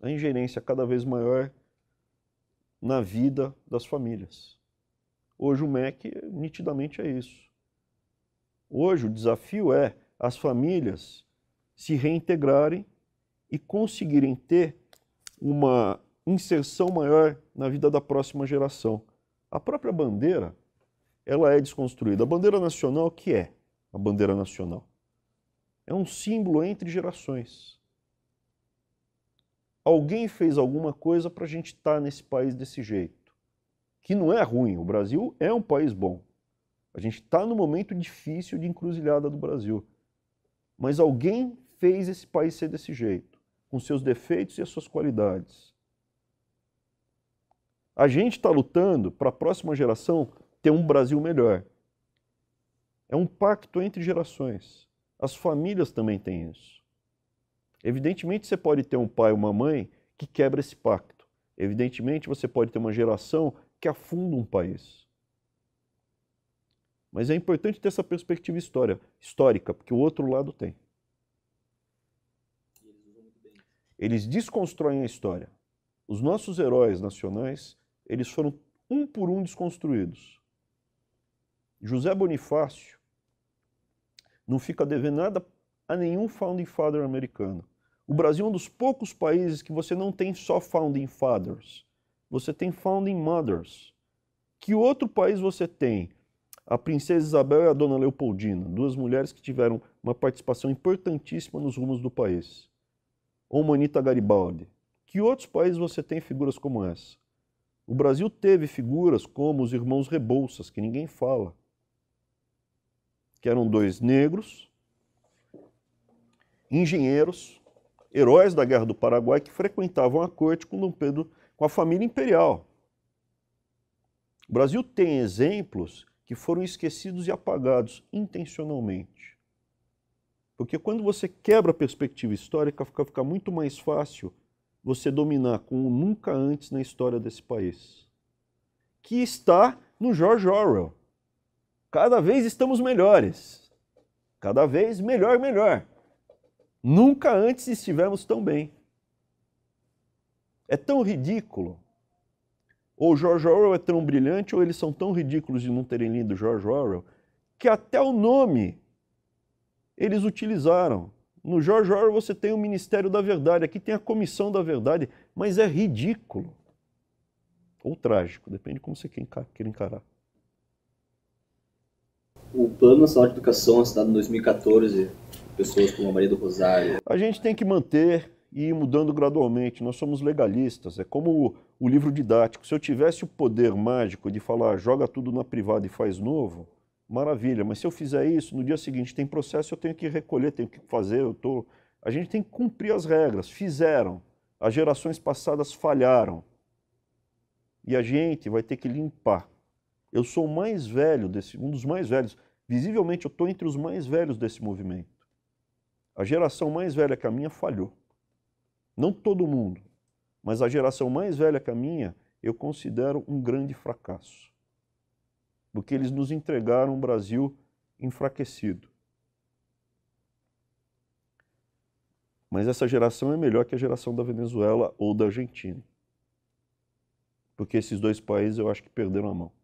a ingerência cada vez maior na vida das famílias. Hoje o MEC nitidamente é isso. Hoje o desafio é as famílias se reintegrarem e conseguirem ter uma inserção maior na vida da próxima geração. A própria bandeira, ela é desconstruída. A bandeira nacional, o que é a bandeira nacional? É um símbolo entre gerações alguém fez alguma coisa para a gente estar tá nesse país desse jeito. Que não é ruim, o Brasil é um país bom. A gente está no momento difícil de encruzilhada do Brasil. Mas alguém fez esse país ser desse jeito, com seus defeitos e as suas qualidades. A gente está lutando para a próxima geração ter um Brasil melhor. É um pacto entre gerações. As famílias também têm isso. Evidentemente, você pode ter um pai ou uma mãe que quebra esse pacto. Evidentemente, você pode ter uma geração que afunda um país. Mas é importante ter essa perspectiva história, histórica, porque o outro lado tem. Eles desconstroem a história. Os nossos heróis nacionais, eles foram um por um desconstruídos. José Bonifácio não fica devendo nada a nenhum founding father americano. O Brasil é um dos poucos países que você não tem só founding fathers, você tem founding mothers. Que outro país você tem? A princesa Isabel e a dona Leopoldina, duas mulheres que tiveram uma participação importantíssima nos rumos do país. Ou Manita Garibaldi. Que outros países você tem figuras como essa? O Brasil teve figuras como os irmãos Rebouças, que ninguém fala, que eram dois negros, engenheiros, heróis da Guerra do Paraguai que frequentavam a corte com Dom Pedro, com a família imperial. O Brasil tem exemplos que foram esquecidos e apagados intencionalmente. Porque quando você quebra a perspectiva histórica, fica, fica muito mais fácil você dominar como nunca antes na história desse país. Que está no George Orwell. Cada vez estamos melhores. Cada vez melhor, melhor. Nunca antes estivemos tão bem. É tão ridículo. Ou George Orwell é tão brilhante, ou eles são tão ridículos de não terem lido George Orwell, que até o nome eles utilizaram. No George Orwell você tem o Ministério da Verdade, aqui tem a Comissão da Verdade, mas é ridículo. Ou trágico, depende de como você quer encarar. O Plano Nacional de Educação lançado em 2014 pessoas como a Maria do Rosário? A gente tem que manter e ir mudando gradualmente. Nós somos legalistas, é como o, o livro didático. Se eu tivesse o poder mágico de falar, joga tudo na privada e faz novo, maravilha, mas se eu fizer isso, no dia seguinte tem processo, eu tenho que recolher, tenho que fazer, eu tô... A gente tem que cumprir as regras. Fizeram. As gerações passadas falharam. E a gente vai ter que limpar. Eu sou o mais velho desse, um dos mais velhos. Visivelmente eu estou entre os mais velhos desse movimento. A geração mais velha que a minha falhou. Não todo mundo, mas a geração mais velha que a minha eu considero um grande fracasso. Porque eles nos entregaram um Brasil enfraquecido. Mas essa geração é melhor que a geração da Venezuela ou da Argentina. Porque esses dois países eu acho que perderam a mão.